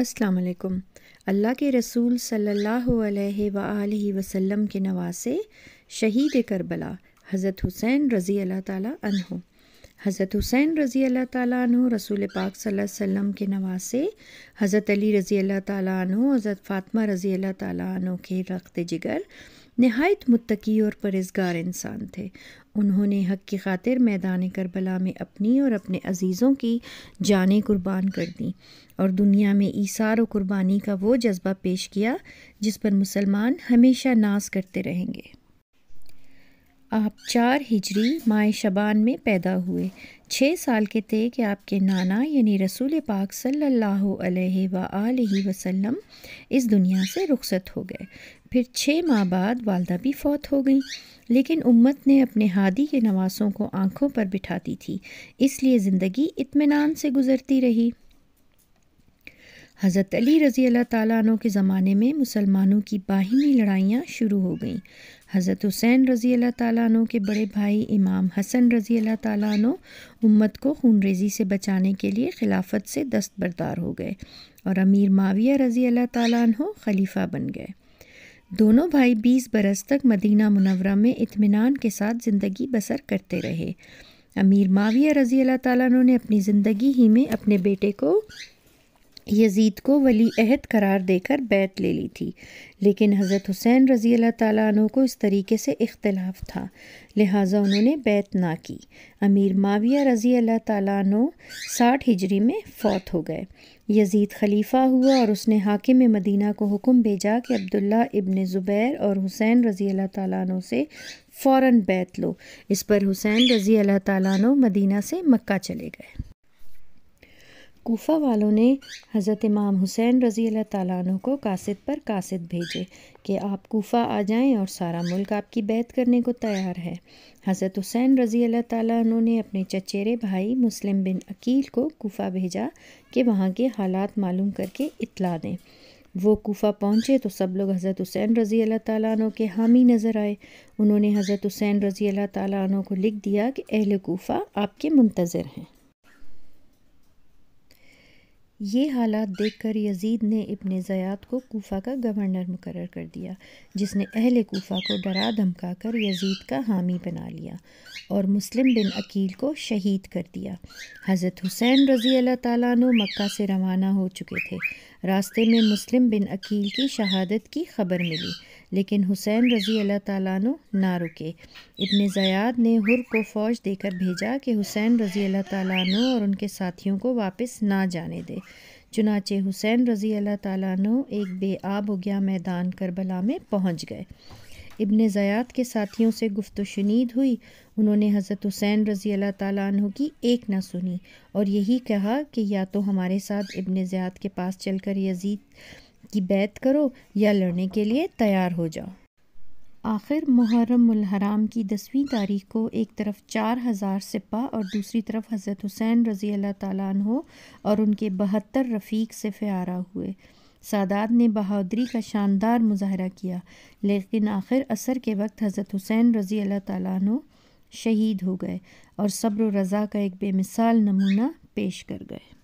असलकम अल्लाह के रसूल सल्ला अलैहि के नवासे शहीद करबला हज़रत हुसैन रज़ी अल्लाह ताला हज़रत हुसैन रज़ी अल्लाह ताली रसूल पाक वसल्लम के नवासे हज़रत अली रज़ी अल्लाह ताली हज़रत फ़ातिमा रज़ी अल्लाह ताली के रक्त जिगर नहायत मुतकी और परहेजगार इंसान थे उन्होंने हक की खातिर मैदान करबला में अपनी और अपने अजीज़ों की जानें कुर्बान कर दी और दुनिया में ईसार और कुर्बानी का वो जज्बा पेश किया जिस पर मुसलमान हमेशा नाज करते रहेंगे आप चार हिजरी माह शबान में पैदा हुए छः साल के थे कि आपके नाना यानी रसूल पाक सल्लल्लाहु अलैहि वसल्लम वसल्लम इस दुनिया से रुखसत हो गए फिर छः माह बाद वालदा भी फौत हो गई लेकिन उम्मत ने अपने हादी के नवासों को आंखों पर बिठाती थी इसलिए ज़िंदगी इत्मीनान से गुजरती रही हज़रत अली रज़ी अल्लाह ताली के ज़माने में मुसलमानों की बाहिनी लड़ाइयाँ शुरू हो गईं हज़रत हुसैन रज़ी अल्लाह ताली के बड़े भाई इमाम हसन रज़ी अल्लाह ताली उम्मत को खून रेज़ी से बचाने के लिए खिलाफत से दस्तबरदार हो गए और अमीर माविया रज़ी अल्लाह ताली खलीफा बन गए दोनों भाई बीस बरस तक मदीना मुनवरा में इतमान के साथ ज़िंदगी बसर करते रहे अमीर माविया रज़ी अल्लाह ताली ने अपनी ज़िंदगी ही में अपने बेटे को यजीद को वली अहद करार देकर बैत ले ली थी लेकिन हज़रत हुसैन रज़ी अल्लाह ताली को इस तरीके से इख्तलाफ था लिहाजा उन्होंने बैत ना की अमीर माविया रज़ी अल्लाह तु साठ हिजरी में फौत हो गए यजीद खलीफा हुआ और उसने हाकिम मदीना को हुक्म भेजा कि अब्दुल्ला इबन ज़ुबैर और हुसैन रज़ी अल्लाह तु से फ़ौर बैत लो इस पर हुसैन रज़ी अल्लाह ताली मदीना से मक्का चले गए कोफ़ा वालों ने हज़रत इमाम हुसैन रज़ी अल्लाह को कासिद पर कासिद भेजे कि आप कोफ़ा आ जाएं और सारा मुल्क आपकी बैत करने को तैयार है हज़रत हुसैन रज़ी अल्लाह ने अपने चचेरे भाई मुस्लिम बिन अकील को कोफ़ा भेजा कि वहाँ के हालात मालूम करके इतला दें वो कोफ़ा पहुँचे तो सब लोग हज़रत हुसैन रज़ी अल्लाह तु के हामी नज़र आए उन्होंने हज़रत हुसैन रज़ी अल्लाह तु को लिख दिया कि अहल कोफ़ा आपके मुंतज़र हैं ये हालात देखकर यजीद ने इब्ने ज़यात को कोफा का गवर्नर मुकर कर दिया जिसने अहल कोफा को डरा धमका कर यजीद का हामी बना लिया और मुस्लिम बिन अकील को शहीद कर दिया हज़रत हुसैन रज़ी अल्लाह मक्का से रवाना हो चुके थे रास्ते में मुस्लिम बिन अकील की शहादत की खबर मिली लेकिन हुसैन रज़ी अल्लाह तु ना रुके इतने ज़याद ने हुर को फ़ौज देकर भेजा कि हुसैन रज़ी अल्लाह तु और उनके साथियों को वापस ना जाने दे चुनाचे हुसैन रज़ी अल्लाह तु एक बेआब गया मैदान करबला में पहुँच गए इबन ज़यात के साथियों से गुफ्त शनीद हुई उन्होंने हज़रत हुसैन रज़ी अल्लाह तु की एक ना सुनी और यही कहा कि या तो हमारे साथ इबन ज़्यात के पास चलकर यजीद कि बैत करो या लड़ने के लिए तैयार हो जाओ आखिर मुहर्रम की दसवीं तारीख को एक तरफ चार हज़ार सिपा और दूसरी तरफ हज़रत हुसैन रज़ी अल्लाह हो और उनके बहत्तर रफ़ीक से फ़ारा हुए सादात ने बहादुरी का शानदार मुजाहरा किया लेकिन आखिर असर के वक्त हज़रत हुसैन रज़ी अल्लाह हो शहीद हो गए और सब्र रज़ा का एक बेमिसाल नमूना पेश कर गए